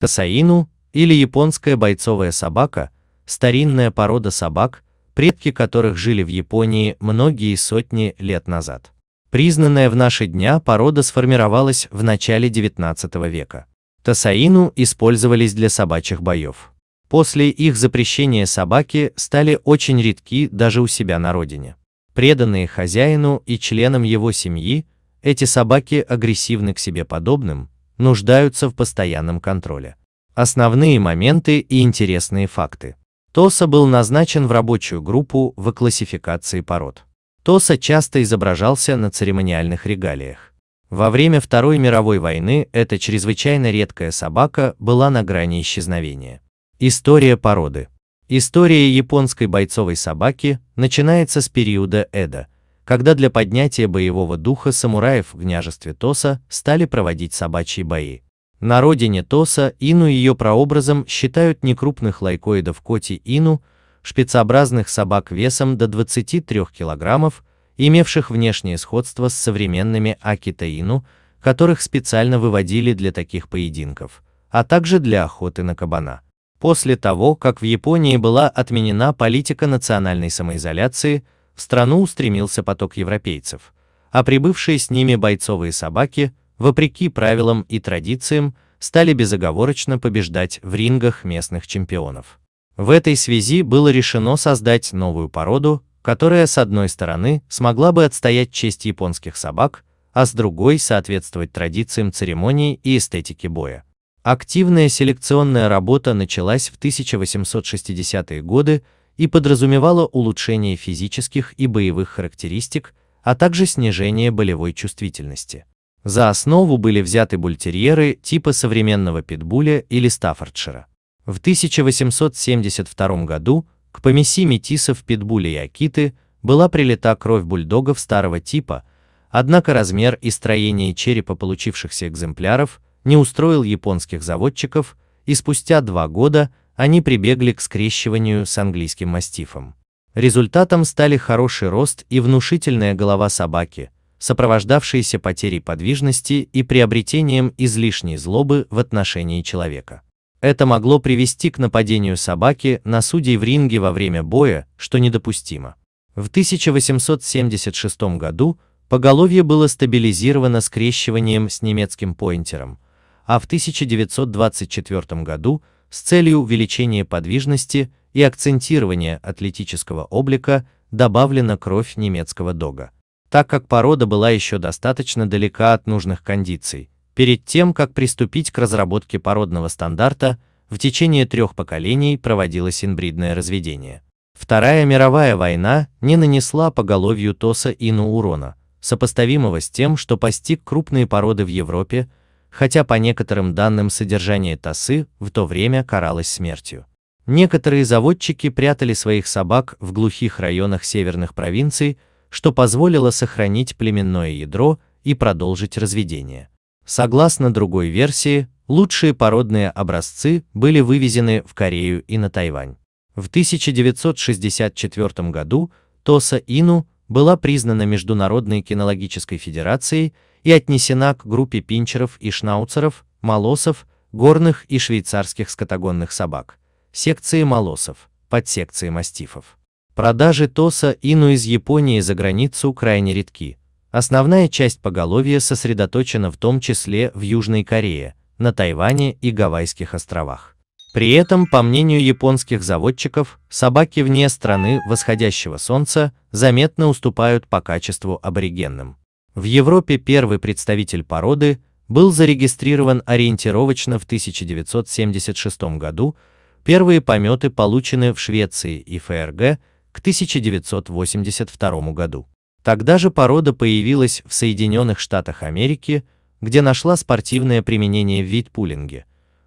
Касаину или японская бойцовая собака – старинная порода собак, предки которых жили в Японии многие сотни лет назад. Признанная в наши дня порода сформировалась в начале XIX века. Тасаину использовались для собачьих боев. После их запрещения собаки стали очень редки даже у себя на родине. Преданные хозяину и членам его семьи, эти собаки агрессивны к себе подобным, нуждаются в постоянном контроле. Основные моменты и интересные факты. ТОСа был назначен в рабочую группу в классификации пород. ТОСа часто изображался на церемониальных регалиях. Во время Второй мировой войны эта чрезвычайно редкая собака была на грани исчезновения. История породы. История японской бойцовой собаки начинается с периода Эда – когда для поднятия боевого духа самураев в княжестве Тоса стали проводить собачьи бои. На родине Тоса Ину ее прообразом считают некрупных лайкоидов коти Ину, шпицеобразных собак весом до 23 килограммов, имевших внешнее сходство с современными акита ину, которых специально выводили для таких поединков, а также для охоты на кабана. После того, как в Японии была отменена политика национальной самоизоляции, в страну устремился поток европейцев, а прибывшие с ними бойцовые собаки, вопреки правилам и традициям, стали безоговорочно побеждать в рингах местных чемпионов. В этой связи было решено создать новую породу, которая с одной стороны смогла бы отстоять честь японских собак, а с другой соответствовать традициям церемонии и эстетики боя. Активная селекционная работа началась в 1860-е годы и подразумевало улучшение физических и боевых характеристик, а также снижение болевой чувствительности. За основу были взяты бультерьеры типа современного питбуля или стаффордшира. В 1872 году к помеси метисов питбуля и акиты была прилита кровь бульдогов старого типа, однако размер и строение черепа получившихся экземпляров не устроил японских заводчиков, и спустя два года они прибегли к скрещиванию с английским мастифом. Результатом стали хороший рост и внушительная голова собаки, сопровождавшиеся потерей подвижности и приобретением излишней злобы в отношении человека. Это могло привести к нападению собаки на судей в ринге во время боя, что недопустимо. В 1876 году поголовье было стабилизировано скрещиванием с немецким поинтером, а в 1924 году – с целью увеличения подвижности и акцентирования атлетического облика добавлена кровь немецкого дога, так как порода была еще достаточно далека от нужных кондиций. Перед тем, как приступить к разработке породного стандарта, в течение трех поколений проводилось инбридное разведение. Вторая мировая война не нанесла поголовью Тоса ину урона, сопоставимого с тем, что постиг крупные породы в Европе хотя по некоторым данным содержание тасы в то время каралось смертью. Некоторые заводчики прятали своих собак в глухих районах северных провинций, что позволило сохранить племенное ядро и продолжить разведение. Согласно другой версии, лучшие породные образцы были вывезены в Корею и на Тайвань. В 1964 году Тоса Ину была признана Международной кинологической федерацией и отнесена к группе пинчеров и шнауцеров, молосов, горных и швейцарских скотогонных собак, секции молосов, подсекции мастифов. Продажи тоса ину из Японии за границу крайне редки. Основная часть поголовья сосредоточена в том числе в Южной Корее, на Тайване и Гавайских островах. При этом, по мнению японских заводчиков, собаки вне страны восходящего солнца заметно уступают по качеству аборигенным. В Европе первый представитель породы был зарегистрирован ориентировочно в 1976 году, первые пометы получены в Швеции и ФРГ к 1982 году. Тогда же порода появилась в Соединенных Штатах Америки, где нашла спортивное применение в вид витпулинге.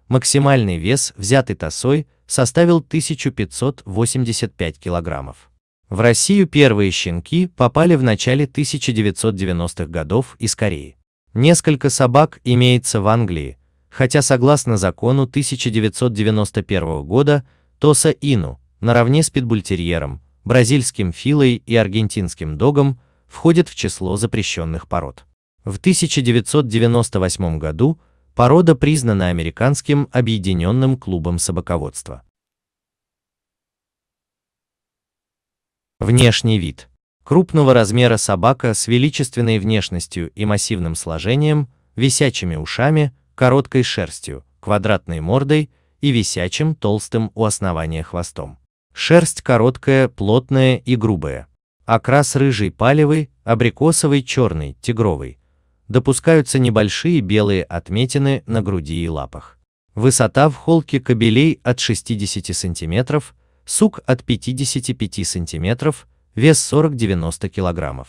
Максимальный вес, взятый тосой, составил 1585 килограммов. В Россию первые щенки попали в начале 1990-х годов из Кореи. Несколько собак имеется в Англии, хотя согласно закону 1991 года Тоса Ину, наравне с питбультерьером, бразильским филой и аргентинским догом, входит в число запрещенных пород. В 1998 году порода признана Американским объединенным клубом собаководства. Внешний вид. Крупного размера собака с величественной внешностью и массивным сложением, висячими ушами, короткой шерстью, квадратной мордой и висячим толстым у основания хвостом. Шерсть короткая, плотная и грубая. Окрас рыжий палевый, абрикосовый черный, тигровый. Допускаются небольшие белые отметины на груди и лапах. Высота в холке кабелей от 60 сантиметров – сук от 55 см, вес 40-90 кг.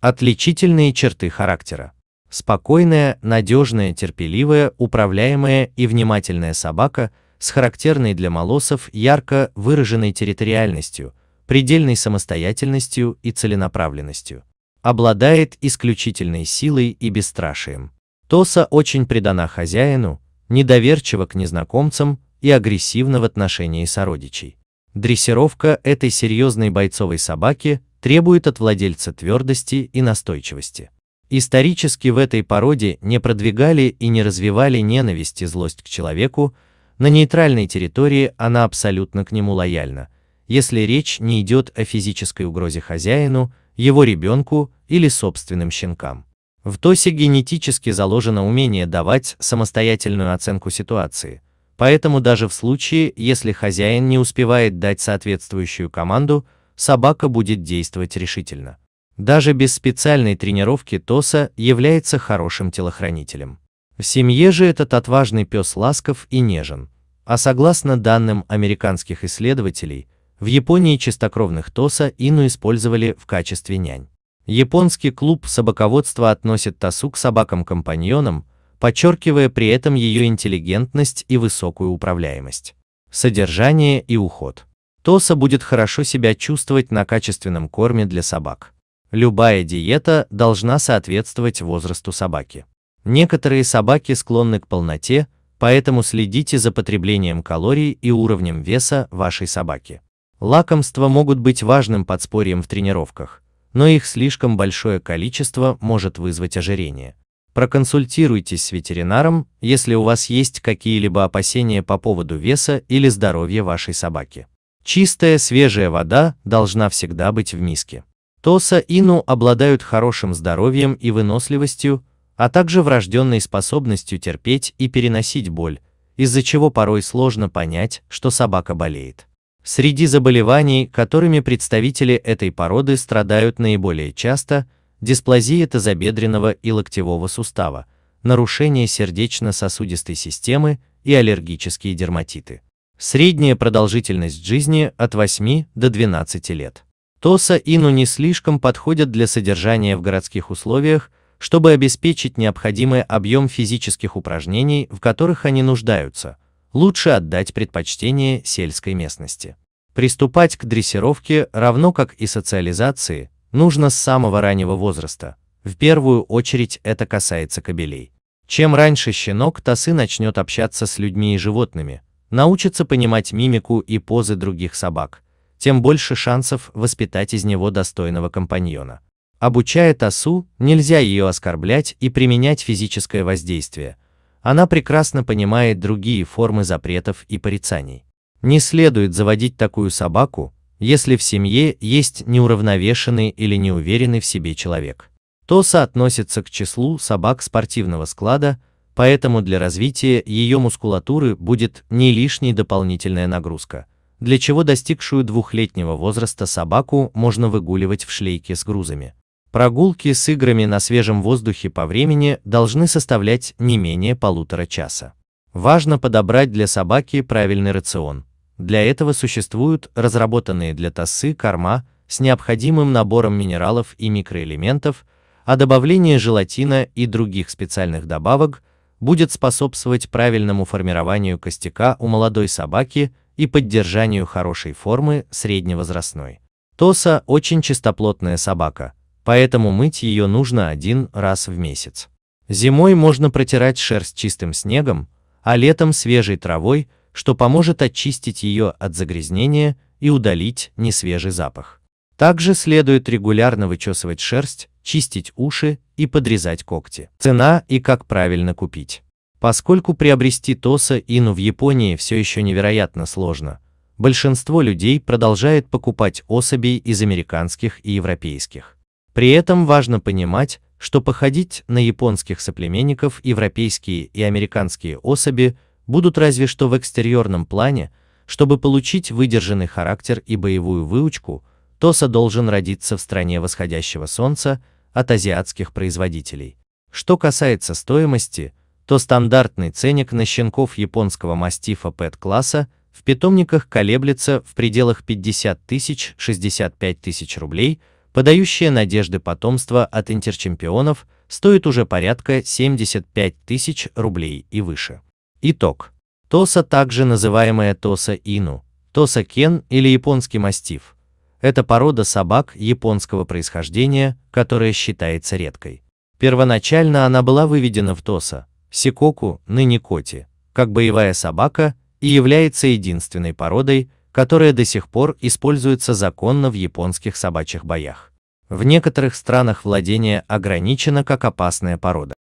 Отличительные черты характера. Спокойная, надежная, терпеливая, управляемая и внимательная собака с характерной для молосов ярко выраженной территориальностью, предельной самостоятельностью и целенаправленностью. Обладает исключительной силой и бесстрашием. Тоса очень предана хозяину, недоверчива к незнакомцам и агрессивна в отношении сородичей. Дрессировка этой серьезной бойцовой собаки требует от владельца твердости и настойчивости. Исторически в этой породе не продвигали и не развивали ненависть и злость к человеку, на нейтральной территории она абсолютно к нему лояльна, если речь не идет о физической угрозе хозяину, его ребенку или собственным щенкам. В ТОСе генетически заложено умение давать самостоятельную оценку ситуации – Поэтому даже в случае, если хозяин не успевает дать соответствующую команду, собака будет действовать решительно. Даже без специальной тренировки Тоса является хорошим телохранителем. В семье же этот отважный пес ласков и нежен. А согласно данным американских исследователей, в Японии чистокровных Тоса Ину использовали в качестве нянь. Японский клуб собаководства относит Тосу к собакам-компаньонам, подчеркивая при этом ее интеллигентность и высокую управляемость. Содержание и уход. Тоса будет хорошо себя чувствовать на качественном корме для собак. Любая диета должна соответствовать возрасту собаки. Некоторые собаки склонны к полноте, поэтому следите за потреблением калорий и уровнем веса вашей собаки. Лакомства могут быть важным подспорьем в тренировках, но их слишком большое количество может вызвать ожирение проконсультируйтесь с ветеринаром, если у вас есть какие-либо опасения по поводу веса или здоровья вашей собаки. Чистая свежая вода должна всегда быть в миске. Тоса Ину обладают хорошим здоровьем и выносливостью, а также врожденной способностью терпеть и переносить боль, из-за чего порой сложно понять, что собака болеет. Среди заболеваний, которыми представители этой породы страдают наиболее часто – дисплазия тазобедренного и локтевого сустава, нарушение сердечно-сосудистой системы и аллергические дерматиты. Средняя продолжительность жизни от 8 до 12 лет. ТОСа ину не слишком подходят для содержания в городских условиях, чтобы обеспечить необходимый объем физических упражнений, в которых они нуждаются. Лучше отдать предпочтение сельской местности. Приступать к дрессировке равно как и социализации, нужно с самого раннего возраста. В первую очередь это касается кобелей. Чем раньше щенок тасы начнет общаться с людьми и животными, научится понимать мимику и позы других собак, тем больше шансов воспитать из него достойного компаньона. Обучая тасу, нельзя ее оскорблять и применять физическое воздействие. Она прекрасно понимает другие формы запретов и порицаний. Не следует заводить такую собаку, если в семье есть неуравновешенный или неуверенный в себе человек, то относится к числу собак спортивного склада, поэтому для развития ее мускулатуры будет не лишней дополнительная нагрузка, для чего достигшую двухлетнего возраста собаку можно выгуливать в шлейке с грузами. Прогулки с играми на свежем воздухе по времени должны составлять не менее полутора часа. Важно подобрать для собаки правильный рацион, для этого существуют разработанные для ТАССы корма с необходимым набором минералов и микроэлементов, а добавление желатина и других специальных добавок будет способствовать правильному формированию костяка у молодой собаки и поддержанию хорошей формы средневозрастной. Тоса очень чистоплотная собака, поэтому мыть ее нужно один раз в месяц. Зимой можно протирать шерсть чистым снегом, а летом свежей травой что поможет очистить ее от загрязнения и удалить несвежий запах. Также следует регулярно вычесывать шерсть, чистить уши и подрезать когти. Цена и как правильно купить. Поскольку приобрести Тоса Ину в Японии все еще невероятно сложно, большинство людей продолжает покупать особей из американских и европейских. При этом важно понимать, что походить на японских соплеменников европейские и американские особи будут разве что в экстерьерном плане, чтобы получить выдержанный характер и боевую выучку, Тоса должен родиться в стране восходящего солнца от азиатских производителей. Что касается стоимости, то стандартный ценник на щенков японского мастифа пэт-класса в питомниках колеблется в пределах 50 тысяч-65 тысяч рублей, подающие надежды потомства от интерчемпионов стоит уже порядка 75 тысяч рублей и выше. Итог. Тоса, также называемая тоса ину, тоса кен или японский мастиф, это порода собак японского происхождения, которая считается редкой. Первоначально она была выведена в тоса, сикоку, ныне коти, как боевая собака и является единственной породой, которая до сих пор используется законно в японских собачьих боях. В некоторых странах владение ограничено как опасная порода.